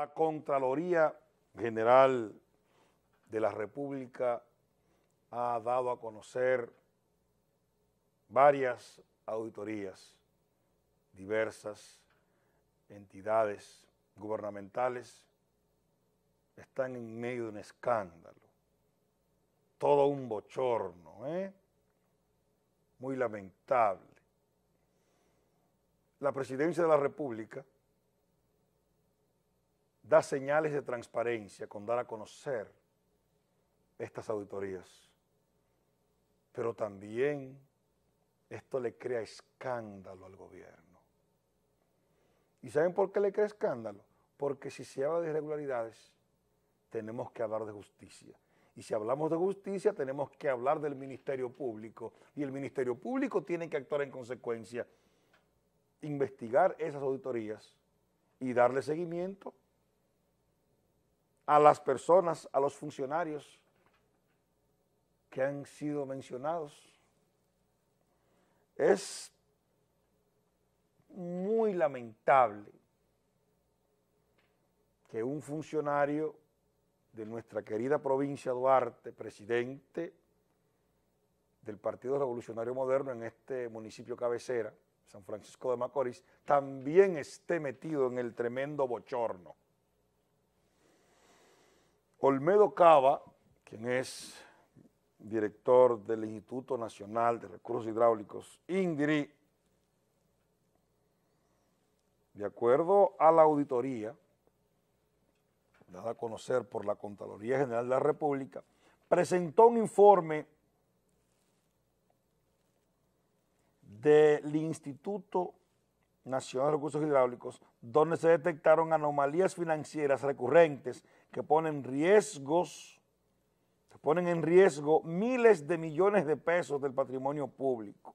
La Contraloría General de la República ha dado a conocer varias auditorías, diversas entidades gubernamentales están en medio de un escándalo, todo un bochorno, ¿eh? muy lamentable. La presidencia de la República da señales de transparencia con dar a conocer estas auditorías. Pero también esto le crea escándalo al gobierno. ¿Y saben por qué le crea escándalo? Porque si se habla de irregularidades, tenemos que hablar de justicia. Y si hablamos de justicia, tenemos que hablar del Ministerio Público. Y el Ministerio Público tiene que actuar en consecuencia, investigar esas auditorías y darle seguimiento a las personas, a los funcionarios que han sido mencionados. Es muy lamentable que un funcionario de nuestra querida provincia Duarte, presidente del Partido Revolucionario Moderno en este municipio cabecera, San Francisco de Macorís, también esté metido en el tremendo bochorno. Olmedo Cava, quien es director del Instituto Nacional de Recursos Hidráulicos, INDIRI, de acuerdo a la auditoría dada a conocer por la Contraloría General de la República, presentó un informe del Instituto Nacional de Recursos Hidráulicos, donde se detectaron anomalías financieras recurrentes que ponen riesgos, ponen en riesgo miles de millones de pesos del patrimonio público.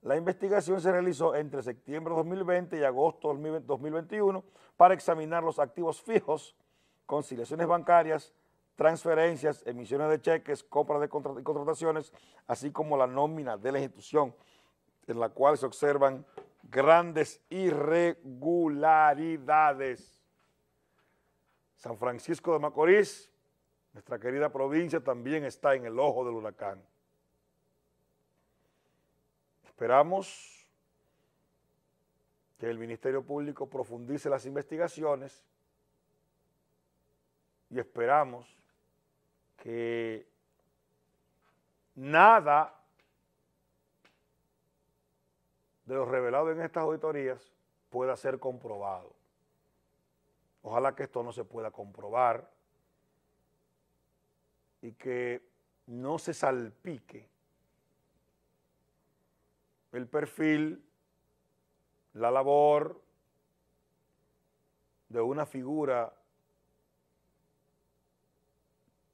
La investigación se realizó entre septiembre de 2020 y agosto de 2021 para examinar los activos fijos, conciliaciones bancarias, transferencias, emisiones de cheques, compras de contrataciones, así como la nómina de la institución en la cual se observan grandes irregularidades. San Francisco de Macorís, nuestra querida provincia, también está en el ojo del huracán. Esperamos que el Ministerio Público profundice las investigaciones y esperamos que nada de lo revelado en estas auditorías pueda ser comprobado. Ojalá que esto no se pueda comprobar y que no se salpique el perfil, la labor de una figura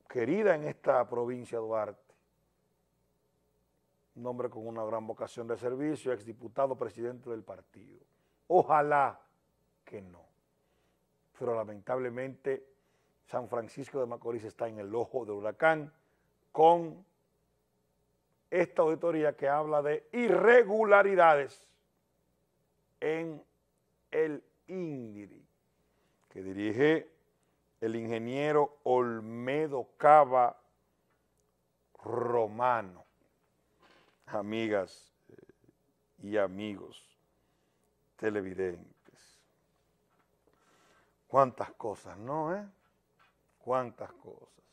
querida en esta provincia de Duarte, un hombre con una gran vocación de servicio, exdiputado, presidente del partido. Ojalá que no. Pero lamentablemente San Francisco de Macorís está en el ojo del huracán con esta auditoría que habla de irregularidades en el INDIRI, que dirige el ingeniero Olmedo Cava Romano amigas eh, y amigos televidentes. Cuántas cosas, ¿no? Eh? Cuántas cosas.